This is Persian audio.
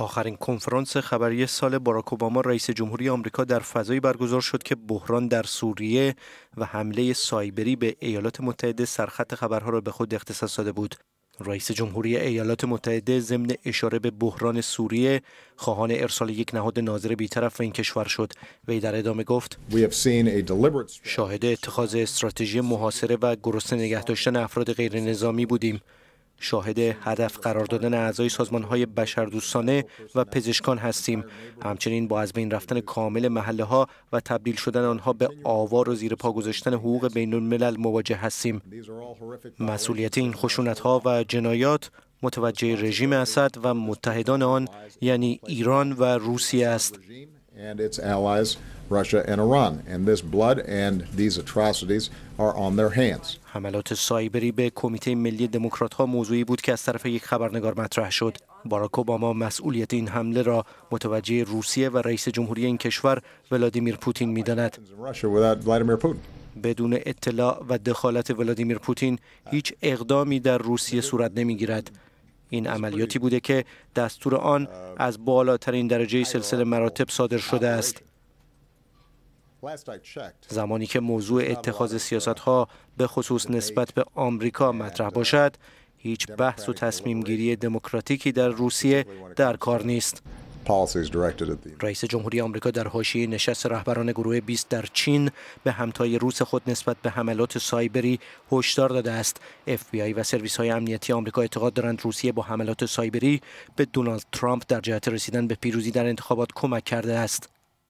آخرین کنفرانس خبری سال باراک اوباما رئیس جمهوری آمریکا در فضایی برگزار شد که بحران در سوریه و حمله سایبری به ایالات متحده سرخط خبرها را به خود اختصاص داده بود. رئیس جمهوری ایالات متحده ضمن اشاره به بحران سوریه خواهان ارسال یک نهاد ناظر بیطرف به این کشور شد وی در ادامه گفت شاهد اتخاذ استراتژی محاصره و گرسنه نگه داشتن افراد نظامی بودیم شاهد هدف قرار دادن اعضای سازمان های بشردوستانه و پزشکان هستیم همچنین با از بین رفتن کامل محله ها و تبدیل شدن آنها به آوار و زیر پا گذاشتن حقوق بین الملل مواجه هستیم مسئولیت این خشونت ها و جنایات متوجه رژیم اسد و متحدان آن یعنی ایران و روسیه است and its allies, Russia and Iran. And this blood and these atrocities are on their hands. حملات سایبری به کمیته ملی دموکرات ها موضوعی بود که از طرف یک خبرنگار مطرح شد. باراک اوباما مسئولیت این حمله را متوجه روسیه و رئیس جمهوری این کشور ولادیمیر پوتین میداند. بدون اطلاع و دخالت ولادیمیر پوتین هیچ اقدامی در روسیه صورت نمیگیرد. این عملیاتی بوده که دستور آن um, از بالاترین درجه سلسله مراتب صادر شده است زمانی که موضوع اتخاذ uh, سیاست ها به خصوص نسبت به آمریکا uh, مطرح باشد هیچ بحث و تصمیم گیری دموکراتیکی در روسیه در کار نیست رئیس جمهوری آمریکا در حاشیه نشست رهبران گروه 20 در چین به همتای روس خود نسبت به حملات سایبری هشدار داده است. اف بی آی و سرویس های امنیتی آمریکا اعتقاد دارند روسیه با حملات سایبری به دونالد ترامپ در جهت رسیدن به پیروزی در انتخابات کمک کرده است.